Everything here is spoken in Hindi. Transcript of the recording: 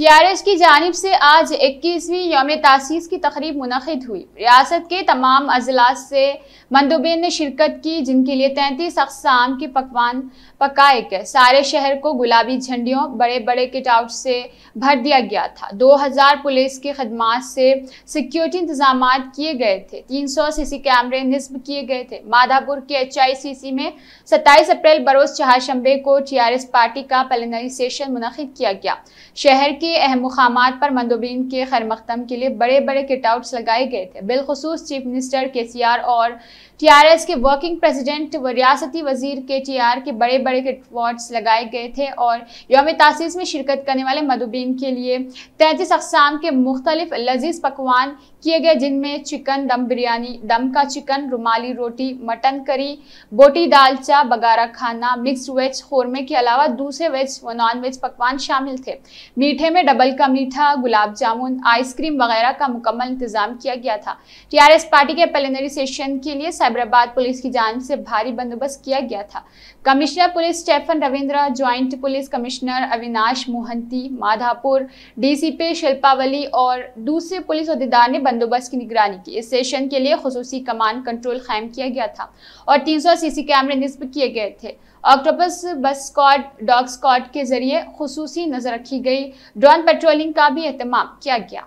टीआरएस की जानब से आज इक्कीसवीं योम तासीस की तकरीब मुनद हुई रियासत के तमाम अजलास से मंदूबे ने शिरकत की जिनके लिए तैंतीस अकसाम के पकवान पकाए गए सारे शहर को गुलाबी झंडियों बड़े बड़े किट आउट से भर दिया गया था दो हज़ार पुलिस की खदमात से सिक्योरिटी इंतजाम किए गए थे तीन सौ सी सी कैमरे नस्ब किए गए थे माधापुर के एच आई सी सी में सत्ताईस अप्रैल बरोज़ चहारशंबे को टी आर एस पार्टी का पलनरी सेशन मुनद किया गया शहर के के अहम मकाम पर मंदोबीन के खैर मकदम के लिए बड़े बड़े किट लगाए गए थे बिलखसूस chief minister K C R और टी आर एस के वर्किंग प्रेसिडेंट व रियासती वजीर के टी आर के बड़े बड़े किटवाट्स लगाए गए थे और योम तासीस में शिरकत करने वाले मंदोबीन के लिए तैंतीस अकसाम के मुख्तलिफ लजीज पकवान किए गए जिनमें चिकन दम बिरयानी दम का चिकन रुमाली रोटी मटन करी बोटी दालचा बगारा खाना मिक्स वेज खोरमे के अलावा दूसरे वेज व नॉन वेज पकवान शामिल थे मीठे जिसमें में डबल का मीठा गुलाब जामुन आइसक्रीम वगैरह का मुकम्मल इंतजाम किया गया था टीआरएस पार्टी के प्लेनरी सेशन के लिए साइबराबाद पुलिस की जानब से भारी बंदोबस्त किया गया था commissioner police Stephen Ravindra joint police commissioner Avinash Mohanty Madhapur D Shilpavalli और दूसरे पुलिस अहदेदार ने बंदोबस्त की निगरानी की इस सेशन के लिए खसूस कमान कंट्रोल कायम किया गया था और तीन सीसी कैमरे नस्ब किए गए थे ऑक्टोपस बस स्कॉट डॉग स्कॉट के जरिए खसूसी नजर रखी गई ड्रोन पेट्रोलिंग का भी अहतमाम किया गया